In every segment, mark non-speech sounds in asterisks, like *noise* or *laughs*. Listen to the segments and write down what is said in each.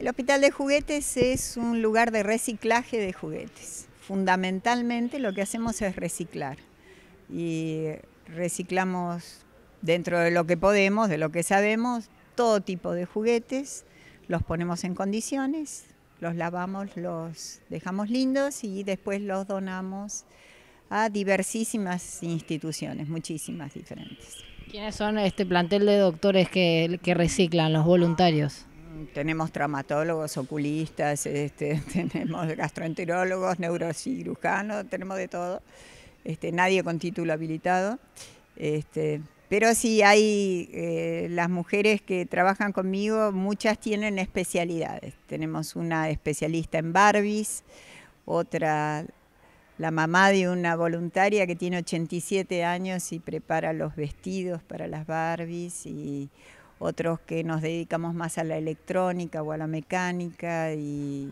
El Hospital de Juguetes es un lugar de reciclaje de juguetes. Fundamentalmente lo que hacemos es reciclar. Y reciclamos dentro de lo que podemos, de lo que sabemos, todo tipo de juguetes, los ponemos en condiciones, los lavamos, los dejamos lindos y después los donamos a diversísimas instituciones, muchísimas diferentes. ¿Quiénes son este plantel de doctores que, reciclan, los voluntarios? tenemos traumatólogos, oculistas, este, *laughs* tenemos gastroenterólogos, neurocirujanos, tenemos de todo. Este, nadie con título habilitado. Este, pero sí hay eh, las mujeres que trabajan conmigo, muchas tienen especialidades. Tenemos una especialista en Barbies, otra la mamá de una voluntaria que tiene 87 años y prepara los vestidos para las Barbies y otros que nos dedicamos más a la electrónica o a la mecánica y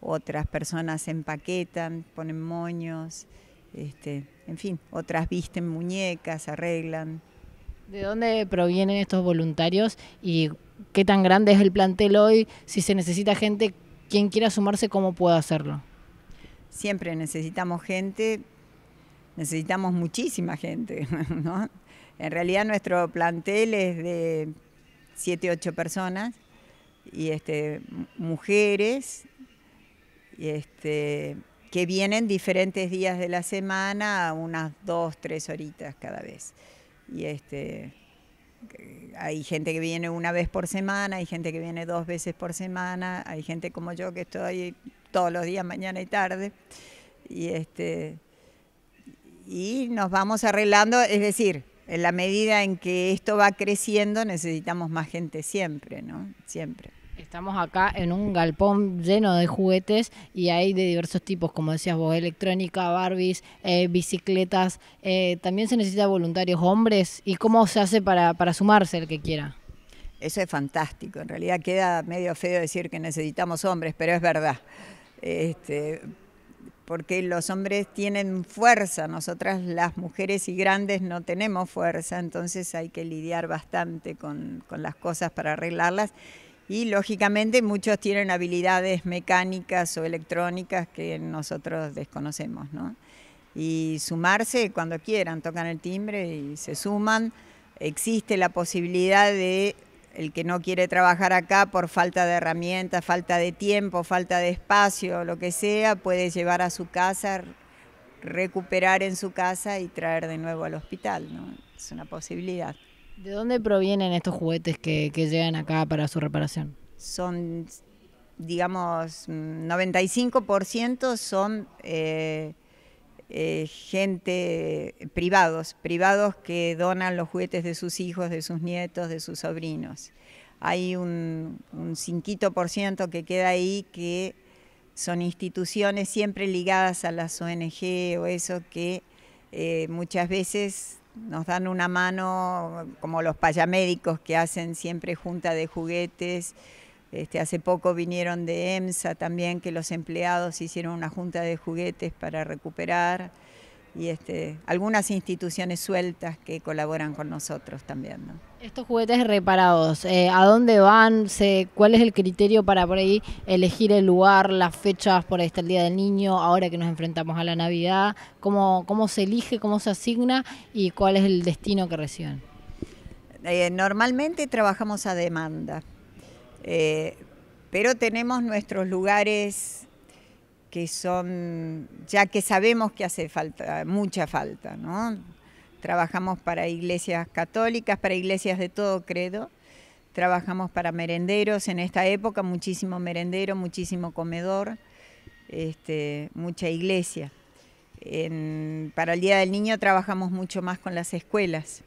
otras personas empaquetan, ponen moños, este, en fin, otras visten muñecas, arreglan. ¿De dónde provienen estos voluntarios y qué tan grande es el plantel hoy? Si se necesita gente, quien quiera sumarse, ¿cómo puede hacerlo? Siempre necesitamos gente, necesitamos muchísima gente, *laughs* ¿no? En realidad nuestro plantel es de siete, ocho personas, y este, mujeres, y este, que vienen diferentes días de la semana, unas dos, tres horitas cada vez. Y este, hay gente que viene una vez por semana, hay gente que viene dos veces por semana, hay gente como yo que estoy todos los días, mañana y tarde. Y este, y nos vamos arreglando, es decir, en la medida en que esto va creciendo necesitamos más gente siempre, ¿no? Siempre. Estamos acá en un galpón lleno de juguetes y hay de diversos tipos, como decías vos, electrónica, Barbies, eh, bicicletas. Eh, también se necesita voluntarios hombres. ¿Y cómo se hace para, para sumarse el que quiera? Eso es fantástico. En realidad queda medio feo decir que necesitamos hombres, pero es verdad. Este, porque los hombres tienen fuerza, nosotras las mujeres y grandes no tenemos fuerza, entonces hay que lidiar bastante con, las cosas para arreglarlas. Y lógicamente muchos tienen habilidades mecánicas o electrónicas que nosotros desconocemos, Y sumarse cuando quieran, tocan el timbre y se suman. Existe la posibilidad de el que no quiere trabajar acá por falta de herramientas, falta de tiempo, falta de espacio, lo que sea, puede llevar a su casa, recuperar en su casa y traer de nuevo al hospital, Es una posibilidad. ¿De dónde provienen estos juguetes que, llegan acá para su reparación? Son, digamos, 95% mm, son... Eh, eh, gente, eh, privados, privados que donan los juguetes de sus hijos, de sus nietos, de sus sobrinos. Hay un, un ciento que queda ahí que son instituciones siempre ligadas a las ONG o eso que eh, muchas veces nos dan una mano, como los payamédicos que hacen siempre junta de juguetes, este, hace poco vinieron de EMSA también, que los empleados hicieron una junta de juguetes para recuperar. Y este, algunas instituciones sueltas que colaboran con nosotros también. Estos juguetes reparados, eh, ¿a dónde van? ¿Cuál es el criterio para por ahí elegir el lugar, las fechas? Por ahí está el Día del Niño, ahora que nos enfrentamos a la Navidad. ¿Cómo, cómo se elige, cómo se asigna y cuál es el destino que reciben? Eh, normalmente trabajamos a demanda. Eh, pero tenemos nuestros lugares que son, ya que sabemos que hace falta, mucha falta, ¿no? Trabajamos para iglesias católicas, para iglesias de todo credo, trabajamos para merenderos en esta época, muchísimo merendero, muchísimo comedor, este, mucha iglesia. para el Día del Niño trabajamos mucho más con las escuelas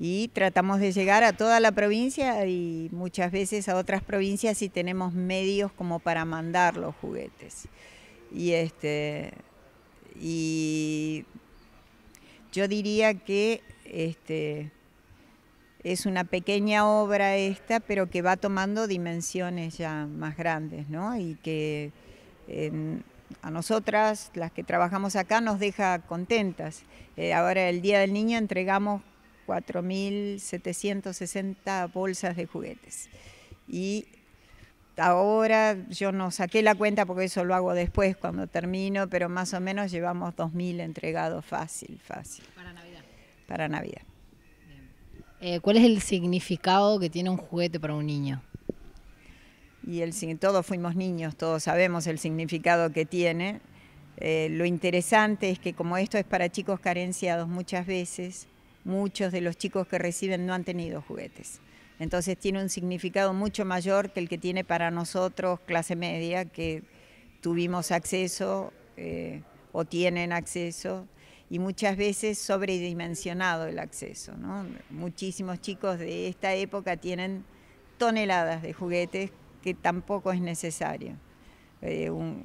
y tratamos de llegar a toda la provincia y muchas veces a otras provincias si tenemos medios como para mandar los juguetes. Y este y yo diría que este es una pequeña obra esta, pero que va tomando dimensiones ya más grandes, ¿no? Y que a nosotras, las que trabajamos acá, nos deja contentas. Eh, ahora el Día del Niño entregamos 4.760 bolsas de juguetes. Y ahora yo no saqué la cuenta porque eso lo hago después cuando termino, pero más o menos llevamos 2.000 entregados fácil, fácil. Para Navidad. Para eh, ¿Cuál es el significado que tiene un juguete para un niño? Y el, todos fuimos niños, todos sabemos el significado que tiene. Eh, lo interesante es que como esto es para chicos carenciados muchas veces, muchos de los chicos que reciben no han tenido juguetes. Entonces tiene un significado mucho mayor que el que tiene para nosotros clase media, que tuvimos acceso eh, o tienen acceso y muchas veces sobredimensionado el acceso. Muchísimos chicos de esta época tienen toneladas de juguetes que tampoco es necesario. Eh, un,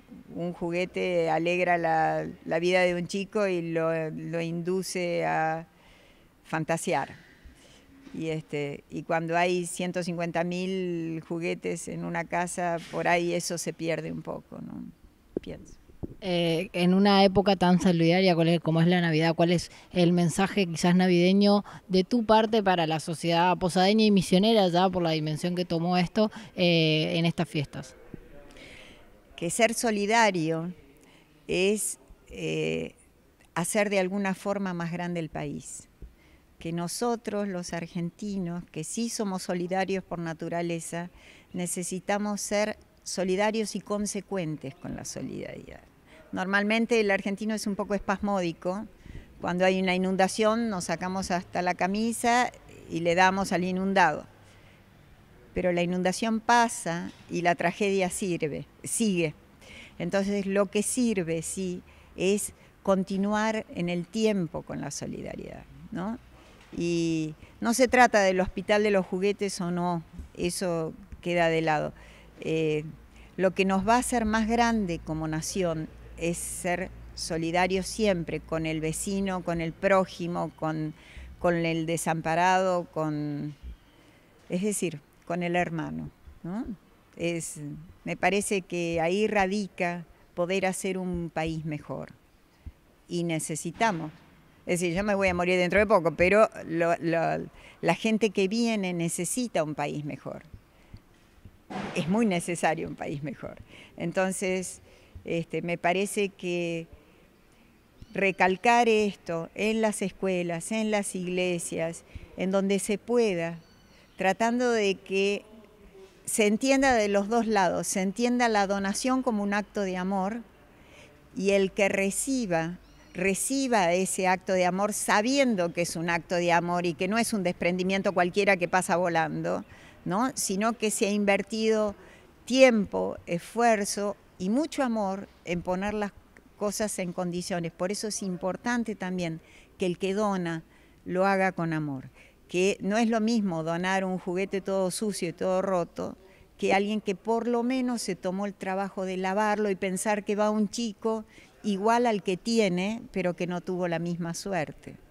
juguete alegra la, vida de un chico y lo induce a, fantasear. Y, este, y cuando hay 150 mil juguetes en una casa, por ahí eso se pierde un poco, Pienso. Eh, en una época tan solidaria como es la Navidad, ¿cuál es el mensaje quizás navideño de tu parte para la sociedad posadeña y misionera ya por la dimensión que tomó esto eh, en estas fiestas? Que ser solidario es eh, hacer de alguna forma más grande el país que nosotros los argentinos, que sí somos solidarios por naturaleza, necesitamos ser solidarios y consecuentes con la solidaridad. Normalmente el argentino es un poco espasmódico. Cuando hay una inundación nos sacamos hasta la camisa y le damos al inundado. Pero la inundación pasa y la tragedia sirve, sigue. Entonces lo que sirve, sí, es continuar en el tiempo con la solidaridad, ¿no? Y no se trata del hospital de los juguetes o no, eso queda de lado. Eh, lo que nos va a hacer más grande como nación es ser solidarios siempre con el vecino, con el prójimo, con, el desamparado, con, es decir, con el hermano. me parece que ahí radica poder hacer un país mejor. Y necesitamos es decir, yo me voy a morir dentro de poco, pero la gente que viene necesita un país mejor. Es muy necesario un país mejor. Entonces, este, me parece que recalcar esto en las escuelas, en las iglesias, en donde se pueda, tratando de que se entienda de los dos lados, se entienda la donación como un acto de amor y el que reciba reciba ese acto de amor sabiendo que es un acto de amor y que no es un desprendimiento cualquiera que pasa volando, ¿no? sino que se ha invertido tiempo, esfuerzo y mucho amor en poner las cosas en condiciones. Por eso es importante también que el que dona lo haga con amor, que no es lo mismo donar un juguete todo sucio y todo roto que alguien que por lo menos se tomó el trabajo de lavarlo y pensar que va un chico igual al que tiene, pero que no tuvo la misma suerte.